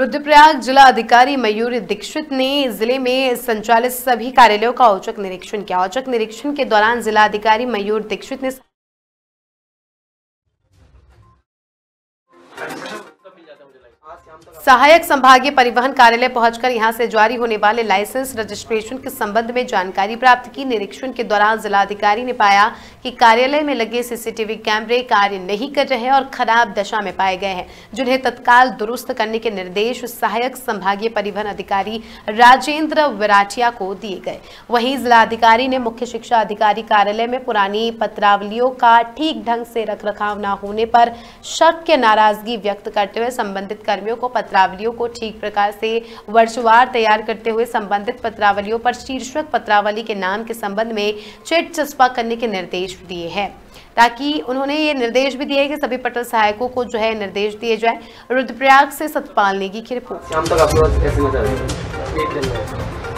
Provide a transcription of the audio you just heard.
रुद्रप्रयाग जिला अधिकारी मयूर दीक्षित ने जिले में संचालित सभी कार्यालयों का औचक निरीक्षण किया औचक निरीक्षण के दौरान जिला अधिकारी मयूर दीक्षित ने सहायक संभागीय परिवहन कार्यालय पहुंचकर यहां से जारी होने वाले लाइसेंस रजिस्ट्रेशन के संबंध में जानकारी प्राप्त की निरीक्षण के दौरान जिलाधिकारी ने पाया कि कार्यालय में लगे सीसीटीवी कैमरे कार्य नहीं कर रहे और खराब दशा में पाए गए हैं जिन्हें तत्काल दुरुस्त करने के निर्देश सहायक संभागीय परिवहन अधिकारी राजेंद्र विराटिया को दिए गए वही जिलाधिकारी ने मुख्य शिक्षा अधिकारी कार्यालय में पुरानी पत्रावलियों का ठीक ढंग से रख न होने पर शक के नाराजगी व्यक्त करते हुए संबंधित कर्मियों को पत्रावलियों को ठीक प्रकार से वर्षवार तैयार करते हुए संबंधित पत्रावलियों पर शीर्षक पत्रावली के नाम के संबंध में चेट चस्पा करने के निर्देश दिए हैं ताकि उन्होंने ये निर्देश भी दिए कि सभी पटल सहायकों को जो है निर्देश दिए जाए रुद्रप्रयाग से सतपाल नेगी की रिपोर्ट शाम तक